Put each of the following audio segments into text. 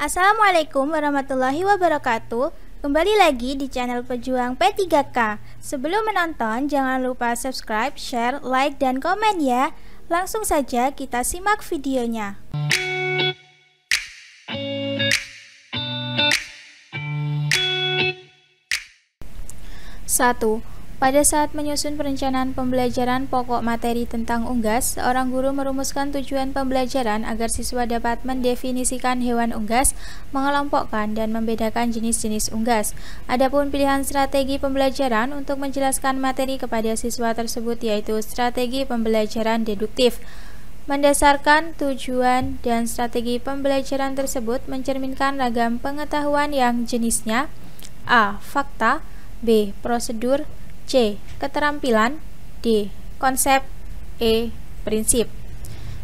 Assalamualaikum warahmatullahi wabarakatuh. Kembali lagi di channel Pejuang P3K. Sebelum menonton, jangan lupa subscribe, share, like, dan komen ya. Langsung saja kita simak videonya. Satu, pada saat menyusun perencanaan pembelajaran pokok materi tentang unggas, seorang guru merumuskan tujuan pembelajaran agar siswa dapat mendefinisikan hewan unggas, mengelompokkan dan membedakan jenis-jenis unggas. Adapun pilihan strategi pembelajaran untuk menjelaskan materi kepada siswa tersebut yaitu strategi pembelajaran deduktif. Mendasarkan tujuan dan strategi pembelajaran tersebut mencerminkan ragam pengetahuan yang jenisnya A. Fakta B. Prosedur C. Keterampilan D. Konsep E. Prinsip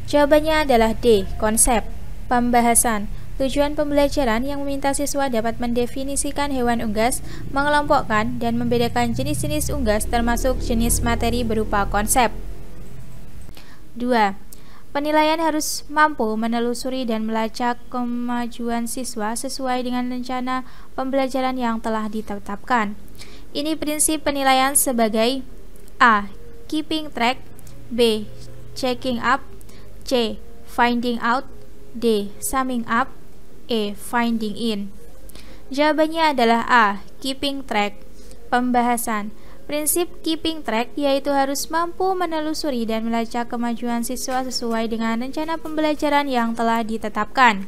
Jawabannya adalah D. Konsep Pembahasan Tujuan pembelajaran yang meminta siswa dapat mendefinisikan hewan unggas, mengelompokkan, dan membedakan jenis-jenis unggas termasuk jenis materi berupa konsep. 2. Penilaian harus mampu menelusuri dan melacak kemajuan siswa sesuai dengan rencana pembelajaran yang telah ditetapkan. Ini prinsip penilaian sebagai A. Keeping track B. Checking up C. Finding out D. Summing up E. Finding in Jawabannya adalah A. Keeping track Pembahasan Prinsip keeping track yaitu harus mampu menelusuri dan melacak kemajuan siswa sesuai dengan rencana pembelajaran yang telah ditetapkan.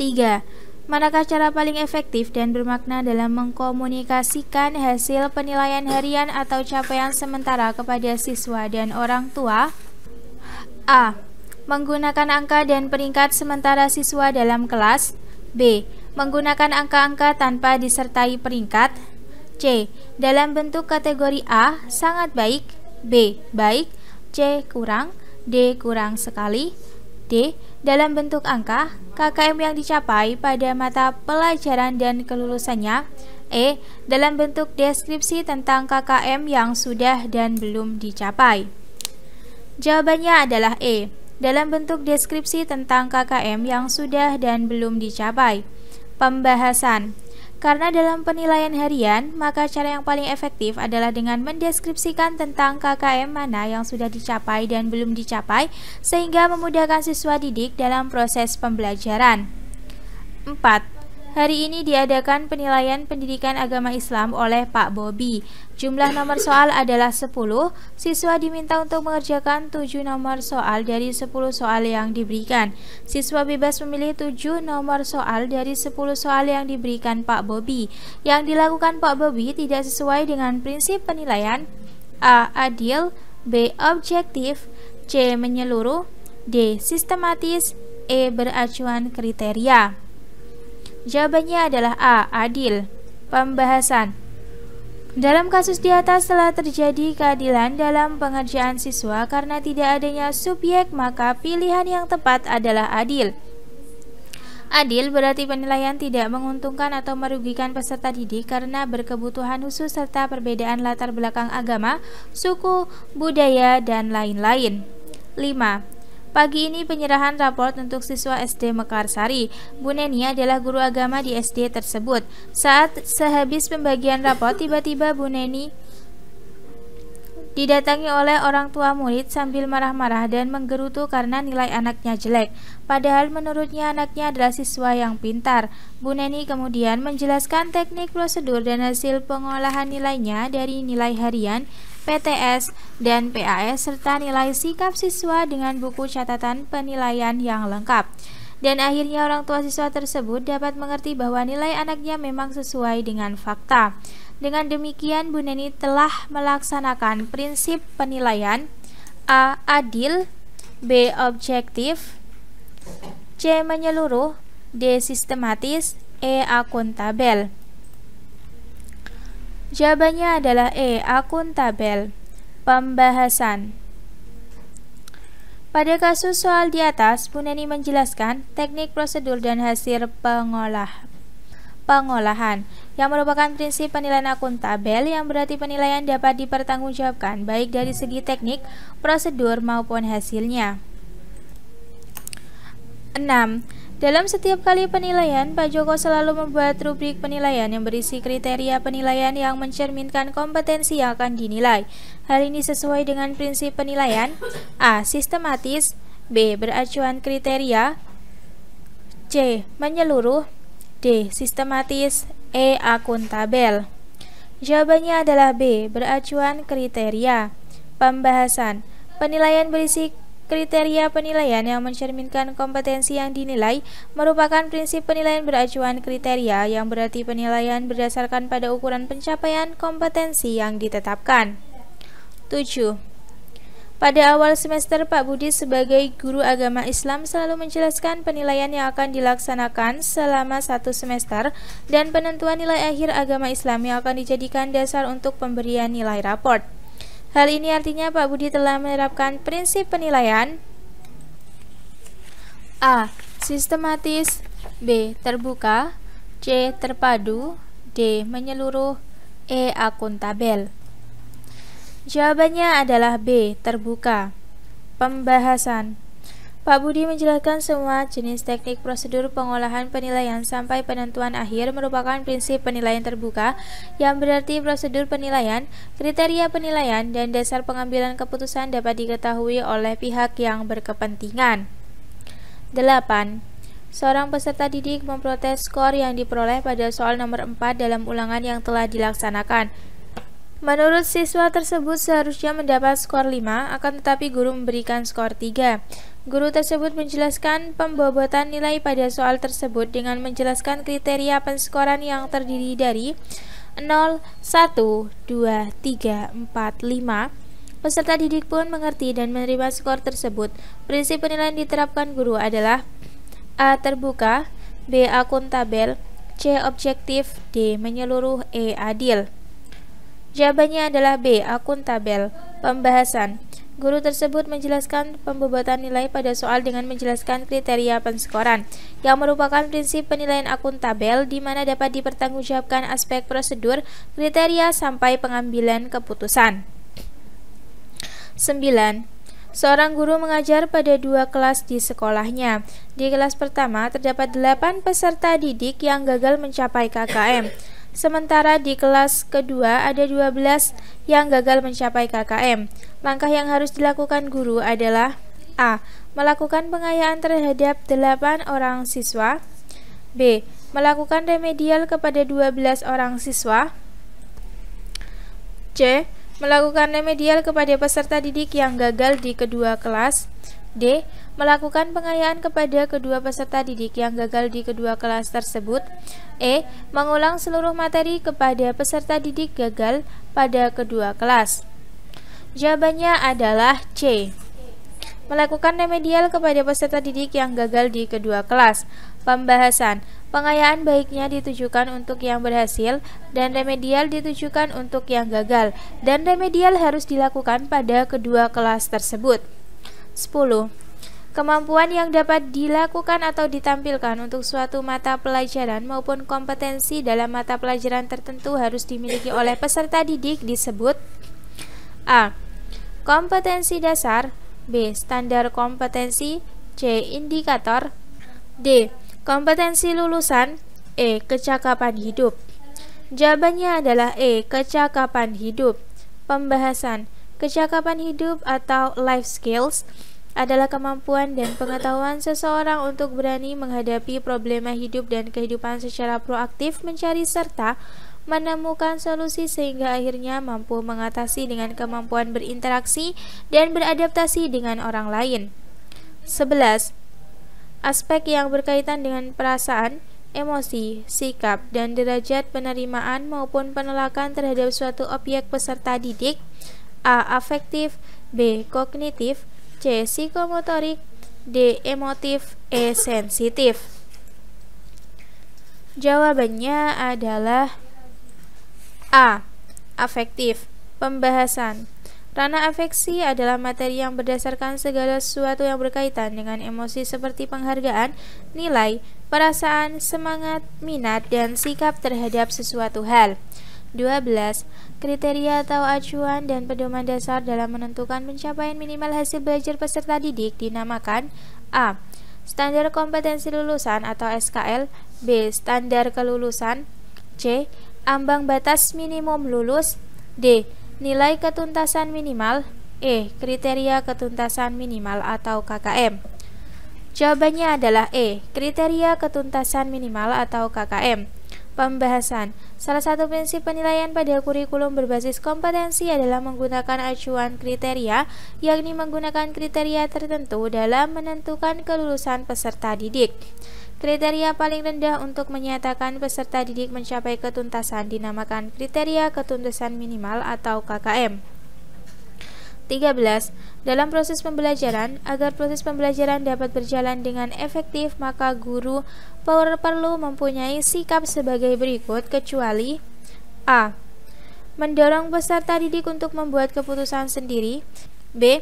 3. Manakah cara paling efektif dan bermakna dalam mengkomunikasikan hasil penilaian harian atau capaian sementara kepada siswa dan orang tua? A. Menggunakan angka dan peringkat sementara siswa dalam kelas. B. Menggunakan angka-angka tanpa disertai peringkat. C. Dalam bentuk kategori A, sangat baik. B. Baik. C. Kurang. D. Kurang sekali. D. Dalam bentuk angka, KKM yang dicapai pada mata pelajaran dan kelulusannya E. Dalam bentuk deskripsi tentang KKM yang sudah dan belum dicapai. Jawabannya adalah E. Dalam bentuk deskripsi tentang KKM yang sudah dan belum dicapai. Pembahasan karena dalam penilaian harian, maka cara yang paling efektif adalah dengan mendeskripsikan tentang KKM mana yang sudah dicapai dan belum dicapai, sehingga memudahkan siswa didik dalam proses pembelajaran. 4. Hari ini diadakan penilaian pendidikan agama Islam oleh Pak Bobi. Jumlah nomor soal adalah 10. Siswa diminta untuk mengerjakan 7 nomor soal dari 10 soal yang diberikan. Siswa bebas memilih 7 nomor soal dari 10 soal yang diberikan Pak Bobi. Yang dilakukan Pak Bobi tidak sesuai dengan prinsip penilaian A. Adil B. Objektif C. Menyeluruh D. Sistematis E. Beracuan kriteria Jawabannya adalah A. Adil. Pembahasan dalam kasus di atas telah terjadi keadilan dalam pengerjaan siswa karena tidak adanya subjek maka pilihan yang tepat adalah adil. Adil berarti penilaian tidak menguntungkan atau merugikan peserta didik karena berkebutuhan khusus serta perbedaan latar belakang agama, suku, budaya, dan lain-lain. 5. Pagi ini penyerahan raport untuk siswa SD Mekarsari. Bu Neni adalah guru agama di SD tersebut. Saat sehabis pembagian raport, tiba-tiba Bu Neni didatangi oleh orang tua murid sambil marah-marah dan menggerutu karena nilai anaknya jelek. Padahal menurutnya anaknya adalah siswa yang pintar. Bu Neni kemudian menjelaskan teknik prosedur dan hasil pengolahan nilainya dari nilai harian PTS, dan PAS serta nilai sikap siswa dengan buku catatan penilaian yang lengkap. Dan akhirnya orang tua siswa tersebut dapat mengerti bahwa nilai anaknya memang sesuai dengan fakta. Dengan demikian, Bu Neni telah melaksanakan prinsip penilaian A. Adil B. Objektif C. Menyeluruh D. Sistematis E. Akuntabel Jawabannya adalah E. Akuntabel Pembahasan Pada kasus soal di atas, Bu Neni menjelaskan teknik prosedur dan hasil pengolah pengolahan yang merupakan prinsip penilaian akuntabel yang berarti penilaian dapat dipertanggungjawabkan baik dari segi teknik, prosedur maupun hasilnya. 6. Dalam setiap kali penilaian, Pak Joko selalu membuat rubrik penilaian yang berisi kriteria penilaian yang mencerminkan kompetensi yang akan dinilai. Hal ini sesuai dengan prinsip penilaian A. Sistematis B. Beracuan kriteria C. Menyeluruh D. Sistematis E. Akuntabel Jawabannya adalah B. Beracuan kriteria Pembahasan Penilaian berisi kriteria penilaian yang mencerminkan kompetensi yang dinilai merupakan prinsip penilaian beracuan kriteria yang berarti penilaian berdasarkan pada ukuran pencapaian kompetensi yang ditetapkan. 7. Pada awal semester, Pak Budi sebagai guru agama Islam selalu menjelaskan penilaian yang akan dilaksanakan selama satu semester dan penentuan nilai akhir agama Islam yang akan dijadikan dasar untuk pemberian nilai raport. Hal ini artinya Pak Budi telah menerapkan prinsip penilaian A. Sistematis B. Terbuka C. Terpadu D. Menyeluruh E. Akuntabel Jawabannya adalah B, terbuka. Pembahasan Pak Budi menjelaskan semua jenis teknik prosedur pengolahan penilaian sampai penentuan akhir merupakan prinsip penilaian terbuka yang berarti prosedur penilaian, kriteria penilaian, dan dasar pengambilan keputusan dapat diketahui oleh pihak yang berkepentingan. 8. Seorang peserta didik memprotes skor yang diperoleh pada soal nomor 4 dalam ulangan yang telah dilaksanakan. Menurut siswa tersebut seharusnya mendapat skor 5, akan tetapi guru memberikan skor 3. Guru tersebut menjelaskan pembobotan nilai pada soal tersebut dengan menjelaskan kriteria penskoran yang terdiri dari 0, 1, 2, 3, 4, 5, Peserta didik pun mengerti dan menerima skor tersebut. Prinsip penilaian diterapkan guru adalah A. Terbuka B. Akuntabel C. Objektif D. Menyeluruh E. Adil Jawabannya adalah B. Akuntabel. Pembahasan. Guru tersebut menjelaskan pembobotan nilai pada soal dengan menjelaskan kriteria penskoran, yang merupakan prinsip penilaian akuntabel di mana dapat dipertanggungjawabkan aspek prosedur, kriteria, sampai pengambilan keputusan. 9. Seorang guru mengajar pada dua kelas di sekolahnya. Di kelas pertama terdapat 8 peserta didik yang gagal mencapai KKM. Sementara di kelas kedua ada 12 yang gagal mencapai KKM. Langkah yang harus dilakukan guru adalah A. Melakukan pengayaan terhadap 8 orang siswa B. Melakukan remedial kepada 12 orang siswa C. Melakukan remedial kepada peserta didik yang gagal di kedua kelas D melakukan pengayaan kepada kedua peserta didik yang gagal di kedua kelas tersebut. E. Mengulang seluruh materi kepada peserta didik gagal pada kedua kelas. Jawabannya adalah C. Melakukan remedial kepada peserta didik yang gagal di kedua kelas. Pembahasan Pengayaan baiknya ditujukan untuk yang berhasil dan remedial ditujukan untuk yang gagal dan remedial harus dilakukan pada kedua kelas tersebut. 10. Kemampuan yang dapat dilakukan atau ditampilkan untuk suatu mata pelajaran maupun kompetensi dalam mata pelajaran tertentu harus dimiliki oleh peserta didik disebut A. Kompetensi dasar B. Standar kompetensi C. Indikator D. Kompetensi lulusan E. Kecakapan hidup Jawabannya adalah E. Kecakapan hidup Pembahasan Kecakapan hidup atau life skills adalah kemampuan dan pengetahuan seseorang untuk berani menghadapi problema hidup dan kehidupan secara proaktif, mencari serta menemukan solusi sehingga akhirnya mampu mengatasi dengan kemampuan berinteraksi dan beradaptasi dengan orang lain. 11. Aspek yang berkaitan dengan perasaan, emosi, sikap, dan derajat penerimaan maupun penolakan terhadap suatu objek peserta didik A. Afektif B. Kognitif C. Psikomotorik D. Emotif E. Sensitif Jawabannya adalah A. Afektif Pembahasan Ranah afeksi adalah materi yang berdasarkan segala sesuatu yang berkaitan dengan emosi seperti penghargaan, nilai, perasaan, semangat, minat, dan sikap terhadap sesuatu hal. 12. Kriteria atau acuan dan pedoman dasar dalam menentukan pencapaian minimal hasil belajar peserta didik dinamakan A. Standar kompetensi lulusan atau SKL B. Standar kelulusan C. Ambang batas minimum lulus D. Nilai ketuntasan minimal E. Kriteria ketuntasan minimal atau KKM Jawabannya adalah E. Kriteria ketuntasan minimal atau KKM Pembahasan Salah satu prinsip penilaian pada kurikulum berbasis kompetensi adalah menggunakan acuan kriteria, yakni menggunakan kriteria tertentu dalam menentukan kelulusan peserta didik. Kriteria paling rendah untuk menyatakan peserta didik mencapai ketuntasan dinamakan kriteria ketuntasan minimal atau KKM. 13 dalam proses pembelajaran. Agar proses pembelajaran dapat berjalan dengan efektif, maka guru perlu mempunyai sikap sebagai berikut kecuali A. Mendorong peserta didik untuk membuat keputusan sendiri B.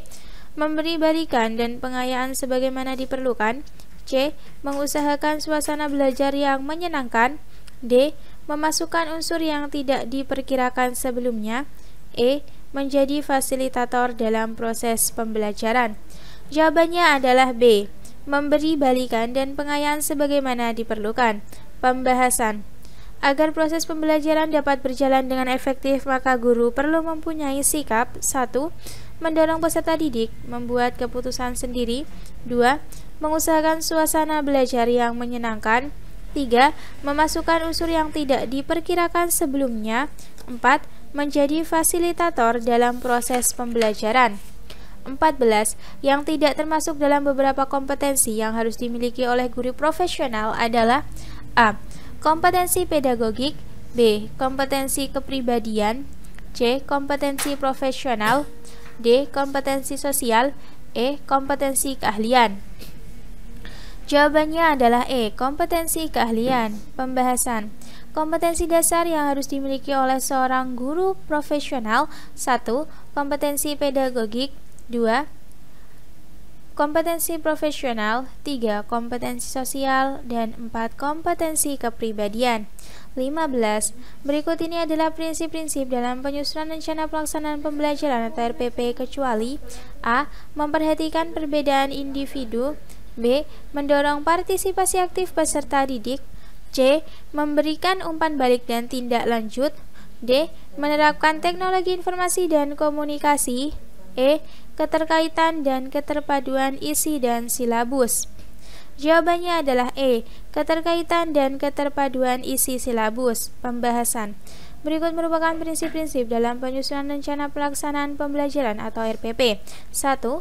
Memberi balikan dan pengayaan sebagaimana diperlukan C. Mengusahakan suasana belajar yang menyenangkan D. Memasukkan unsur yang tidak diperkirakan sebelumnya E menjadi fasilitator dalam proses pembelajaran? Jawabannya adalah B. Memberi balikan dan pengayaan sebagaimana diperlukan. Pembahasan Agar proses pembelajaran dapat berjalan dengan efektif, maka guru perlu mempunyai sikap 1. Mendorong peserta didik membuat keputusan sendiri 2. Mengusahakan suasana belajar yang menyenangkan 3. Memasukkan unsur yang tidak diperkirakan sebelumnya 4 menjadi fasilitator dalam proses pembelajaran. 14 yang tidak termasuk dalam beberapa kompetensi yang harus dimiliki oleh guru profesional adalah A. Kompetensi pedagogik B. Kompetensi kepribadian C. Kompetensi profesional D. Kompetensi sosial E. Kompetensi keahlian Jawabannya adalah E. Kompetensi keahlian Pembahasan Kompetensi dasar yang harus dimiliki oleh seorang guru profesional 1. Kompetensi pedagogik 2. Kompetensi profesional 3. Kompetensi sosial dan 4. Kompetensi kepribadian 15. Berikut ini adalah prinsip-prinsip dalam penyusunan rencana pelaksanaan pembelajaran atau RPP kecuali A. Memperhatikan perbedaan individu B. Mendorong partisipasi aktif peserta didik C. Memberikan umpan balik dan tindak lanjut D. Menerapkan teknologi informasi dan komunikasi E. Keterkaitan dan keterpaduan isi dan silabus Jawabannya adalah E. Keterkaitan dan keterpaduan isi silabus. Pembahasan. Berikut merupakan prinsip-prinsip dalam penyusunan rencana pelaksanaan pembelajaran atau RPP. 1.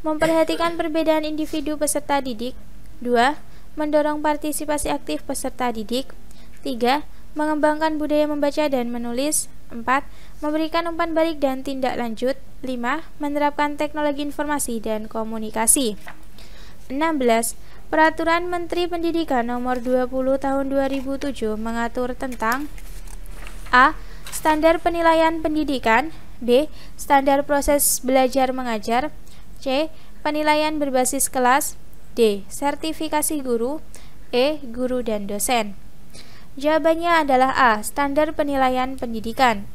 Memperhatikan perbedaan individu peserta didik. 2 mendorong partisipasi aktif peserta didik. 3. Mengembangkan budaya membaca dan menulis. 4. Memberikan umpan balik dan tindak lanjut. 5. Menerapkan teknologi informasi dan komunikasi. 16. Peraturan Menteri Pendidikan Nomor 20 Tahun 2007 mengatur tentang A. Standar penilaian pendidikan B. Standar proses belajar mengajar C. Penilaian berbasis kelas D. Sertifikasi guru E. Guru dan dosen Jawabannya adalah A. Standar penilaian pendidikan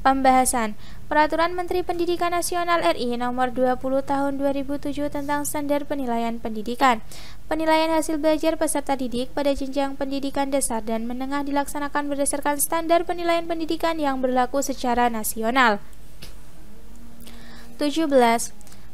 Pembahasan Peraturan Menteri Pendidikan Nasional RI Nomor 20 Tahun 2007 tentang Standar Penilaian Pendidikan. Penilaian hasil belajar peserta didik pada jenjang pendidikan dasar dan menengah dilaksanakan berdasarkan standar penilaian pendidikan yang berlaku secara nasional. 17.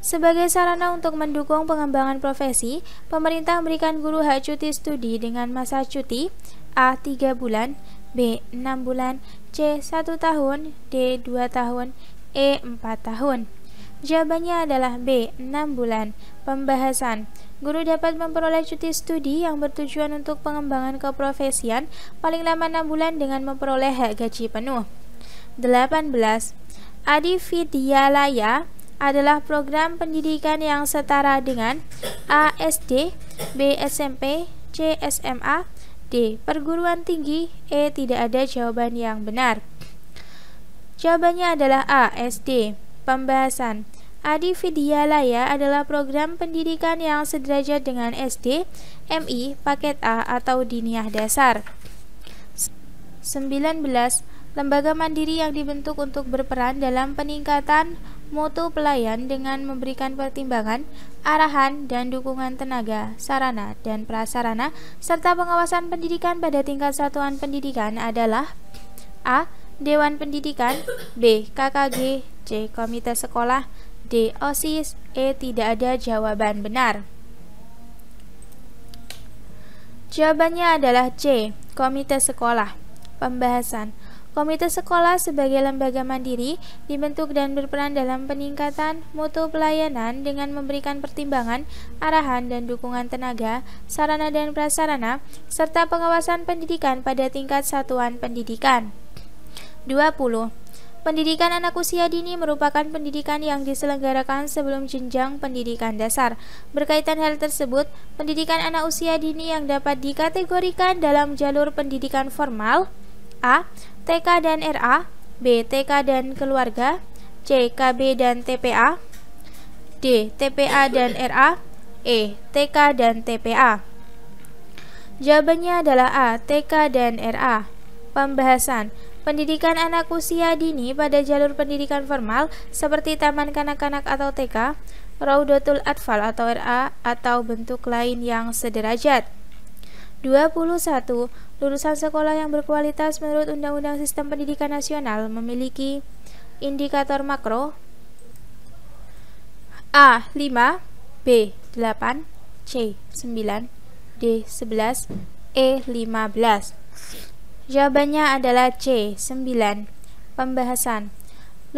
Sebagai sarana untuk mendukung pengembangan profesi, pemerintah memberikan guru hak cuti studi dengan masa cuti A. 3 bulan B. 6 bulan C. 1 tahun D. 2 tahun E. 4 tahun Jawabannya adalah B. 6 bulan Pembahasan Guru dapat memperoleh cuti studi yang bertujuan untuk pengembangan keprofesian paling lama 6 bulan dengan memperoleh hak gaji penuh 18. Adi Vidyalaya adalah program pendidikan yang setara dengan ASD, SD, B. SMP, C. SMA, D. Perguruan tinggi, E. Tidak ada jawaban yang benar. Jawabannya adalah A. SD. Pembahasan Adi Laya adalah program pendidikan yang sederajat dengan SD, MI, paket A atau diniah dasar. 19. Lembaga mandiri yang dibentuk untuk berperan dalam peningkatan mutu pelayan dengan memberikan pertimbangan, arahan, dan dukungan tenaga, sarana, dan prasarana, serta pengawasan pendidikan pada tingkat satuan pendidikan adalah A. Dewan Pendidikan B. KKG C. Komite Sekolah D. OSIS E. Tidak ada jawaban benar Jawabannya adalah C. Komite Sekolah Pembahasan Komite sekolah sebagai lembaga mandiri dibentuk dan berperan dalam peningkatan mutu pelayanan dengan memberikan pertimbangan, arahan, dan dukungan tenaga, sarana dan prasarana, serta pengawasan pendidikan pada tingkat satuan pendidikan. 20. Pendidikan anak usia dini merupakan pendidikan yang diselenggarakan sebelum jenjang pendidikan dasar. Berkaitan hal tersebut, pendidikan anak usia dini yang dapat dikategorikan dalam jalur pendidikan formal A. TK dan RA, B. TK dan keluarga, C. KB dan TPA, D. TPA dan RA, E. TK dan TPA. Jawabannya adalah A. TK dan RA. Pembahasan Pendidikan anak usia dini pada jalur pendidikan formal seperti taman kanak-kanak atau TK, Raudatul Atfal atau RA atau bentuk lain yang sederajat. 21. Lulusan sekolah yang berkualitas menurut Undang-Undang Sistem Pendidikan Nasional memiliki indikator makro A. 5 B. 8 C. 9 D. 11 E. 15 Jawabannya adalah C. 9 Pembahasan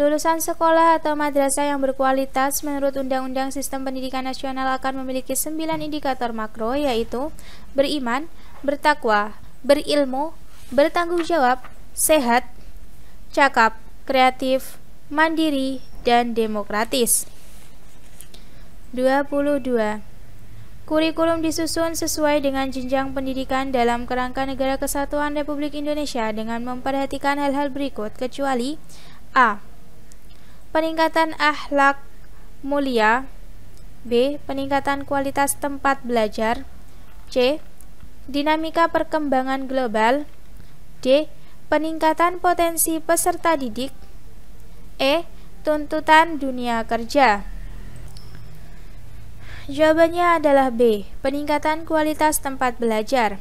Lulusan sekolah atau madrasah yang berkualitas menurut Undang-Undang Sistem Pendidikan Nasional akan memiliki 9 indikator makro yaitu beriman, bertakwa, berilmu, bertanggung jawab, sehat, cakap, kreatif, mandiri, dan demokratis. 22. Kurikulum disusun sesuai dengan jenjang pendidikan dalam kerangka Negara Kesatuan Republik Indonesia dengan memperhatikan hal-hal berikut kecuali A. Peningkatan akhlak mulia B. Peningkatan kualitas tempat belajar C dinamika perkembangan global, D. peningkatan potensi peserta didik, E. tuntutan dunia kerja. Jawabannya adalah B. Peningkatan kualitas tempat belajar.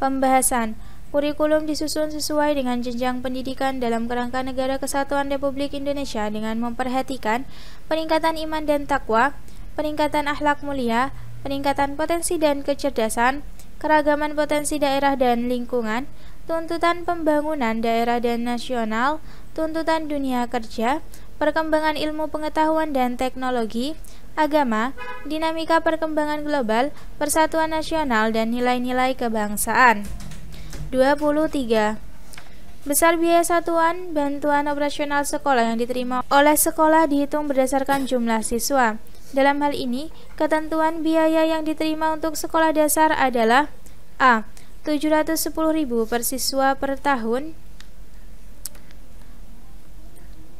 Pembahasan Kurikulum disusun sesuai dengan jenjang pendidikan dalam kerangka Negara Kesatuan Republik Indonesia dengan memperhatikan peningkatan iman dan takwa, peningkatan akhlak mulia, peningkatan potensi dan kecerdasan, keragaman potensi daerah dan lingkungan, tuntutan pembangunan daerah dan nasional, tuntutan dunia kerja, perkembangan ilmu pengetahuan dan teknologi, agama, dinamika perkembangan global, persatuan nasional, dan nilai-nilai kebangsaan. 23. Besar biaya satuan bantuan operasional sekolah yang diterima oleh sekolah dihitung berdasarkan jumlah siswa. Dalam hal ini, ketentuan biaya yang diterima untuk sekolah dasar adalah A. 710.000 per siswa per tahun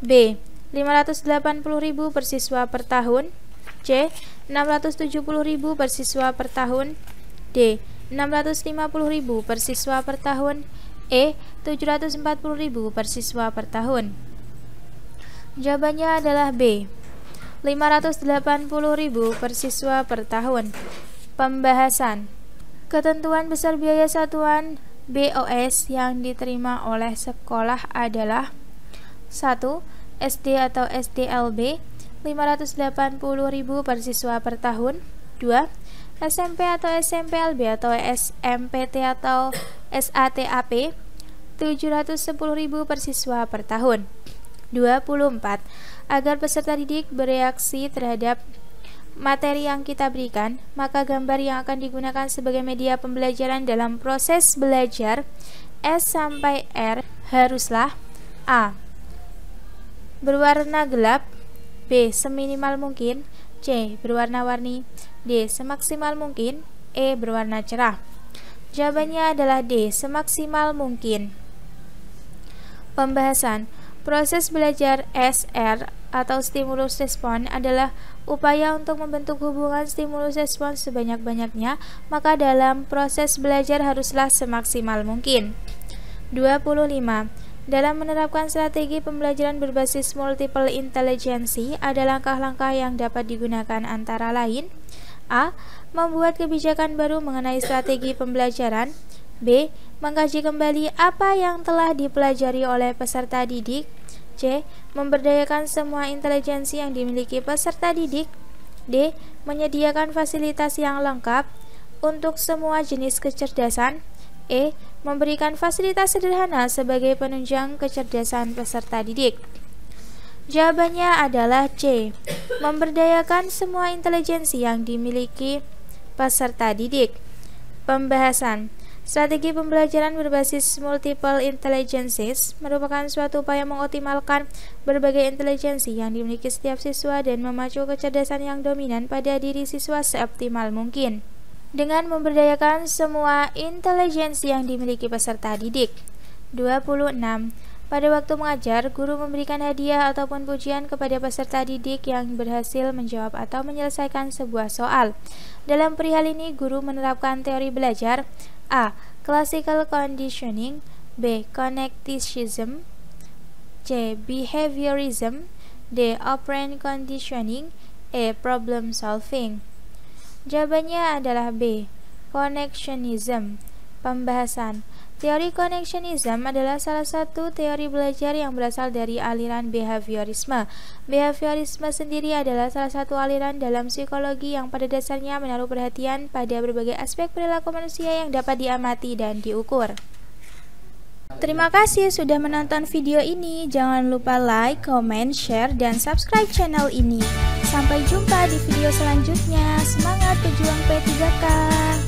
B. 580.000 per siswa per tahun C. 670.000 per siswa per tahun D. 650.000 per siswa per tahun E. 740.000 per siswa per tahun Jawabannya adalah B. 580.000 per siswa per tahun. Pembahasan Ketentuan besar biaya satuan BOS yang diterima oleh sekolah adalah 1. SD atau SDLB 580.000 per siswa per tahun 2. SMP atau SMPLB atau SMPT atau SATAP 710.000 per siswa per tahun 24. Agar peserta didik bereaksi terhadap materi yang kita berikan, maka gambar yang akan digunakan sebagai media pembelajaran dalam proses belajar S sampai R haruslah A. Berwarna gelap B. Seminimal mungkin C. Berwarna-warni D. Semaksimal mungkin E. Berwarna cerah Jawabannya adalah D. Semaksimal mungkin Pembahasan Proses belajar SR atau stimulus respon adalah upaya untuk membentuk hubungan stimulus respon sebanyak-banyaknya, maka dalam proses belajar haruslah semaksimal mungkin. 25. Dalam menerapkan strategi pembelajaran berbasis multiple intelligence, ada langkah-langkah yang dapat digunakan antara lain A. Membuat kebijakan baru mengenai strategi pembelajaran B. Mengkaji kembali apa yang telah dipelajari oleh peserta didik C. Memberdayakan semua intelijensi yang dimiliki peserta didik D. Menyediakan fasilitas yang lengkap untuk semua jenis kecerdasan E. Memberikan fasilitas sederhana sebagai penunjang kecerdasan peserta didik Jawabannya adalah C. Memberdayakan semua intelijensi yang dimiliki peserta didik Pembahasan Strategi pembelajaran berbasis multiple intelligences merupakan suatu upaya mengoptimalkan berbagai intelijensi yang dimiliki setiap siswa dan memacu kecerdasan yang dominan pada diri siswa seoptimal mungkin. Dengan memberdayakan semua intelijensi yang dimiliki peserta didik. 26. Pada waktu mengajar, guru memberikan hadiah ataupun pujian kepada peserta didik yang berhasil menjawab atau menyelesaikan sebuah soal. Dalam perihal ini, guru menerapkan teori belajar A. Classical conditioning B. Connecticism C. Behaviorism D. Operant conditioning E. Problem solving Jawabannya adalah B. Connectionism Pembahasan Teori connectionism adalah salah satu teori belajar yang berasal dari aliran behaviorisme. Behaviorisme sendiri adalah salah satu aliran dalam psikologi yang pada dasarnya menaruh perhatian pada berbagai aspek perilaku manusia yang dapat diamati dan diukur. Terima kasih sudah menonton video ini. Jangan lupa like, comment, share, dan subscribe channel ini. Sampai jumpa di video selanjutnya. Semangat pejuang P3K!